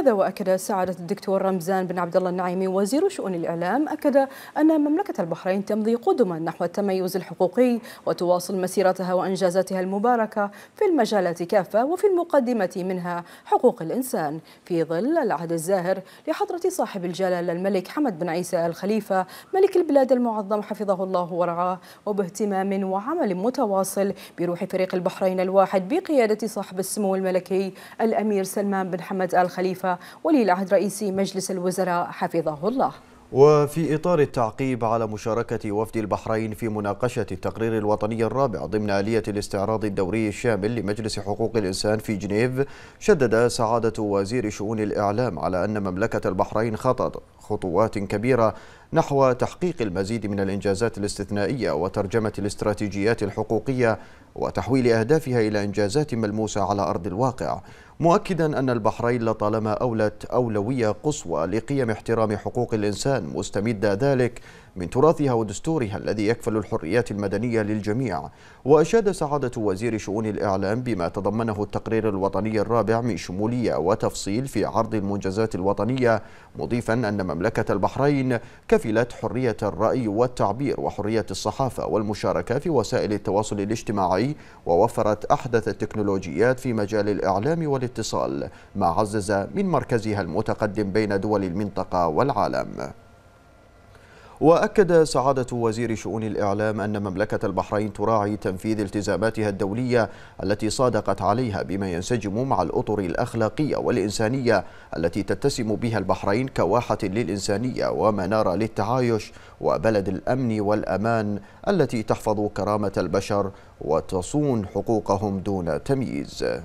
هذا واكد سعاده الدكتور رمزان بن عبد الله النعيمي وزير شؤون الاعلام اكد ان مملكه البحرين تمضي قدما نحو التميز الحقوقي وتواصل مسيرتها وانجازاتها المباركه في المجالات كافه وفي المقدمه منها حقوق الانسان في ظل العهد الزاهر لحضره صاحب الجلاله الملك حمد بن عيسى الخليفه ملك البلاد المعظم حفظه الله ورعاه وباهتمام وعمل متواصل بروح فريق البحرين الواحد بقياده صاحب السمو الملكي الامير سلمان بن حمد ال خليفه ولي العهد رئيس مجلس الوزراء حفظه الله وفي إطار التعقيب على مشاركة وفد البحرين في مناقشة التقرير الوطني الرابع ضمن آلية الاستعراض الدوري الشامل لمجلس حقوق الإنسان في جنيف شدد سعادة وزير شؤون الإعلام على أن مملكة البحرين خطط خطوات كبيرة نحو تحقيق المزيد من الإنجازات الاستثنائية وترجمة الاستراتيجيات الحقوقية وتحويل أهدافها إلى إنجازات ملموسة على أرض الواقع مؤكدا أن البحرين لطالما أولت أولوية قصوى لقيم احترام حقوق الإنسان مستمدة ذلك من تراثها ودستورها الذي يكفل الحريات المدنية للجميع وأشاد سعادة وزير شؤون الإعلام بما تضمنه التقرير الوطني الرابع من شمولية وتفصيل في عرض المنجزات الوطنية مضيفا أن مملكة البحرين كفلت حرية الرأي والتعبير وحرية الصحافة والمشاركة في وسائل التواصل الاجتماعي الصناعي ووفرت أحدث التكنولوجيات في مجال الإعلام والاتصال ما عزز من مركزها المتقدم بين دول المنطقة والعالم وأكد سعادة وزير شؤون الإعلام أن مملكة البحرين تراعي تنفيذ التزاماتها الدولية التي صادقت عليها بما ينسجم مع الأطر الأخلاقية والإنسانية التي تتسم بها البحرين كواحة للإنسانية ومنارة للتعايش وبلد الأمن والأمان التي تحفظ كرامة البشر وتصون حقوقهم دون تمييز